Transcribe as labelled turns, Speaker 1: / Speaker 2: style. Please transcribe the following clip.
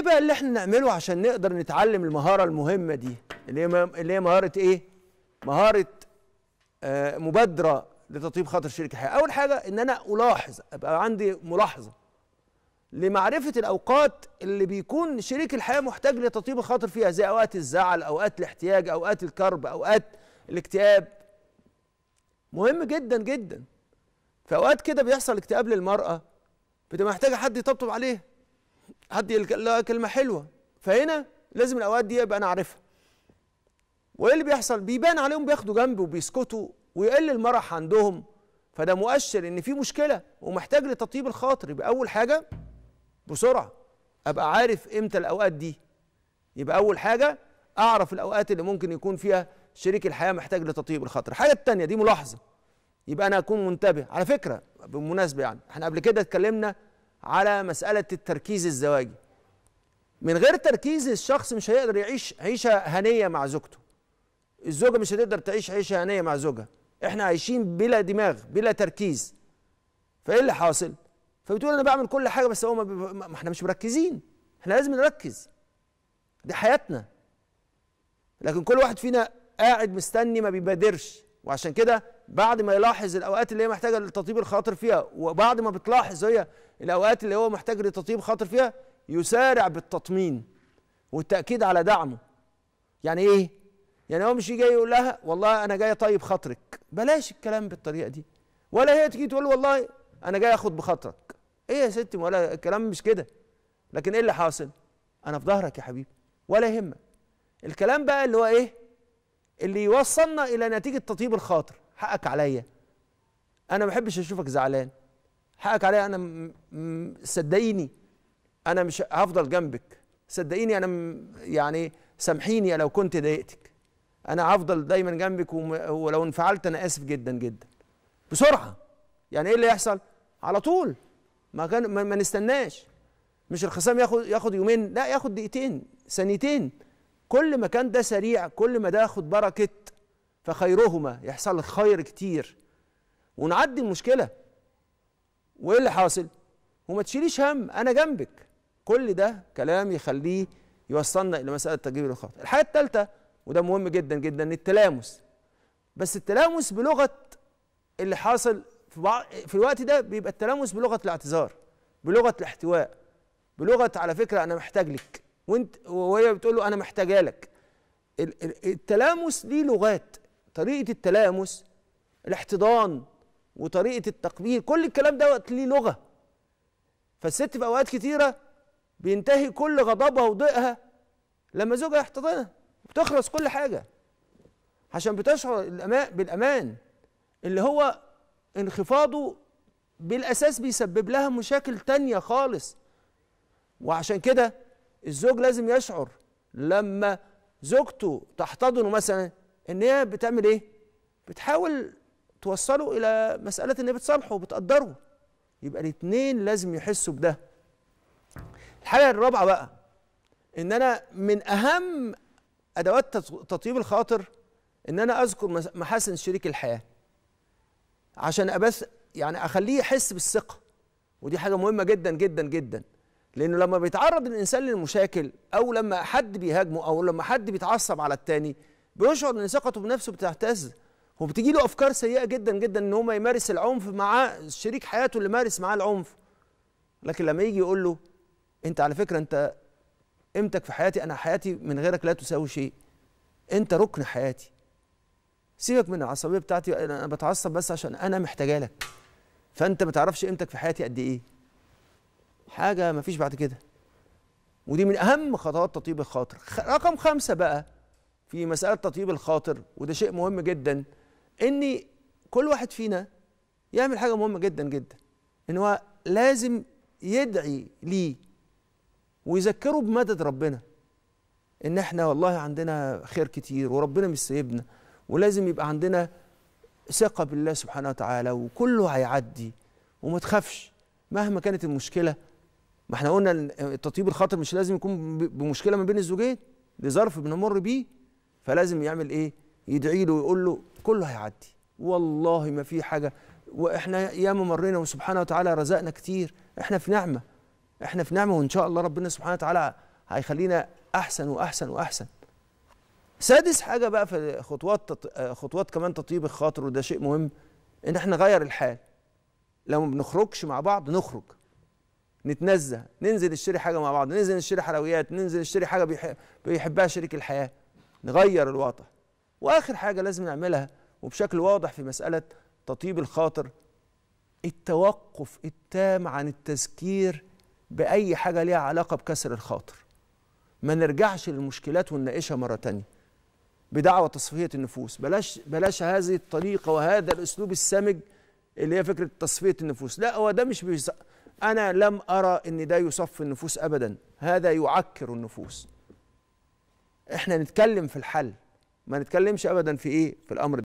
Speaker 1: ايه بقى اللي احنا نعمله عشان نقدر نتعلم المهاره المهمه دي اللي هي اللي هي مهاره ايه مهاره آه مبادره لتطيب خاطر شريك الحياه اول حاجه ان انا الاحظ ابقى عندي ملاحظه لمعرفه الاوقات اللي بيكون شريك الحياه محتاج لتطيب الخاطر فيها زي اوقات الزعل اوقات الاحتياج اوقات الكرب اوقات الاكتئاب مهم جدا جدا في اوقات كده بيحصل اكتئاب للمراه بتبقى محتاجه حد يطبطب عليها حد يقول كلمه حلوه فهنا لازم الاوقات دي يبقى انا عارفها وايه اللي بيحصل بيبان عليهم بياخدوا جنب وبيسكتوا ويقل المرح عندهم فده مؤشر ان في مشكله ومحتاج لتطيب الخاطر يبقى اول حاجه بسرعه ابقى عارف امتى الاوقات دي يبقى اول حاجه اعرف الاوقات اللي ممكن يكون فيها شريك الحياه محتاج لتطيب الخاطر الحاجه التانية دي ملاحظه يبقى انا اكون منتبه على فكره بالمناسبه يعني احنا قبل كده اتكلمنا على مساله التركيز الزواجي من غير تركيز الشخص مش هيقدر يعيش عيشه هنيه مع زوجته الزوجه مش هتقدر تعيش عيشه هنيه مع زوجها احنا عايشين بلا دماغ بلا تركيز فايه اللي حاصل فبتقول انا بعمل كل حاجه بس هو ما, ب... ما احنا مش مركزين احنا لازم نركز دي حياتنا لكن كل واحد فينا قاعد مستني ما بيبادرش وعشان كده بعد ما يلاحظ الاوقات اللي هي محتاجه لتطيب الخاطر فيها وبعد ما بتلاحظ هي الاوقات اللي هو محتاج لتطيب خاطر فيها يسارع بالتطمين والتاكيد على دعمه يعني ايه يعني هو مش جاي يقول لها والله انا جاي طيب خاطرك بلاش الكلام بالطريقه دي ولا هي تيجي تقول والله انا جاي اخد بخاطرك ايه يا ستي ولا الكلام مش كده لكن ايه اللي حاصل انا في ظهرك يا حبيبي ولا يهمك الكلام بقى اللي هو ايه اللي يوصلنا الى نتيجه تطيب الخاطر حقك عليا انا ما بحبش اشوفك زعلان حقك عليا انا صدقيني انا مش هفضل جنبك صدقيني انا يعني سامحيني لو كنت ضايقتك انا هفضل دايما جنبك ولو انفعلت انا اسف جدا جدا بسرعه يعني ايه اللي يحصل على طول ما كان ما نستناش مش الخصام ياخد ياخد يومين لا ياخد دقيقتين ثانيتين كل ما كان ده سريع كل ما ده ياخد بركه فخيرهما يحصل لك خير كتير ونعدي المشكله وايه اللي حاصل وما تشيليش هم انا جنبك كل ده كلام يخليه يوصلنا الى مساله تجريب الخاطر الحاجه الثالثه وده مهم جدا جدا التلامس بس التلامس بلغه اللي حاصل في, بعض في الوقت ده بيبقى التلامس بلغه الاعتذار بلغه الاحتواء بلغه على فكره انا محتاج لك وانت وهي بتقول له انا محتاجه لك التلامس ليه لغات طريقه التلامس الاحتضان وطريقه التقبيل كل الكلام دوت ليه لغه فالست في اوقات كتيره بينتهي كل غضبها وضيقها لما زوجها يحتضنها بتخلص كل حاجه عشان بتشعر بالامان اللي هو انخفاضه بالاساس بيسبب لها مشاكل تانية خالص وعشان كده الزوج لازم يشعر لما زوجته تحتضنه مثلا ان هي بتعمل ايه بتحاول توصله الى مساله ان هي بتصالحه وبتقدره يبقى الاثنين لازم يحسوا بده الحاجه الرابعه بقى ان انا من اهم ادوات تطيب الخاطر ان انا اذكر محاسن شريك الحياه عشان ابث يعني اخليه يحس بالثقه ودي حاجه مهمه جدا جدا جدا لانه لما بيتعرض الانسان للمشاكل او لما حد بيهاجمه او لما حد بيتعصب على التاني بيشعر ان ثقته بنفسه بتهتز وبتجي له افكار سيئه جدا جدا ان هو يمارس العنف مع شريك حياته اللي مارس معاه العنف لكن لما يجي يقول له انت على فكره انت قيمتك في حياتي انا حياتي من غيرك لا تساوي شيء انت ركن حياتي سيبك من العصبيه بتاعتي انا بتعصب بس عشان انا محتاجه لك فانت ما تعرفش قيمتك في حياتي قد ايه حاجه ما فيش بعد كده ودي من اهم خطوات تطيب الخاطر رقم خمسة بقى في مسألة تطيب الخاطر وده شيء مهم جدا إن كل واحد فينا يعمل حاجة مهمة جدا جدا إن هو لازم يدعي ليه ويذكره بمدد ربنا إن إحنا والله عندنا خير كتير وربنا مش سايبنا ولازم يبقى عندنا ثقة بالله سبحانه وتعالى وكله هيعدي وما تخافش مهما كانت المشكلة ما احنا قلنا تطيب الخاطر مش لازم يكون بمشكلة ما بين الزوجين لظرف بنمر بيه فلازم يعمل ايه يدعي له ويقول له كله هيعدي والله ما في حاجه واحنا ياما مرينا وسبحانه وتعالى رزقنا كتير احنا في نعمه احنا في نعمه وان شاء الله ربنا سبحانه وتعالى هيخلينا احسن واحسن واحسن سادس حاجه بقى في خطوات خطوات كمان تطيب الخاطر وده شيء مهم ان احنا نغير الحال لو ما بنخرجش مع بعض نخرج نتنزه ننزل نشتري حاجه مع بعض ننزل نشتري حلويات ننزل نشتري حاجه بيحبها شريك الحياه نغير الوضع واخر حاجه لازم نعملها وبشكل واضح في مساله تطيب الخاطر التوقف التام عن التذكير باي حاجه ليها علاقه بكسر الخاطر ما نرجعش للمشكلات ونناقشها مره تانية بدعوة تصفية النفوس بلاش بلاش هذه الطريقة وهذا الأسلوب السمج اللي هي فكرة تصفية النفوس لا هو ده مش بيص... أنا لم أرى إن ده يصفي النفوس أبدا هذا يعكر النفوس احنا نتكلم في الحل ما نتكلمش ابدا في ايه في الامر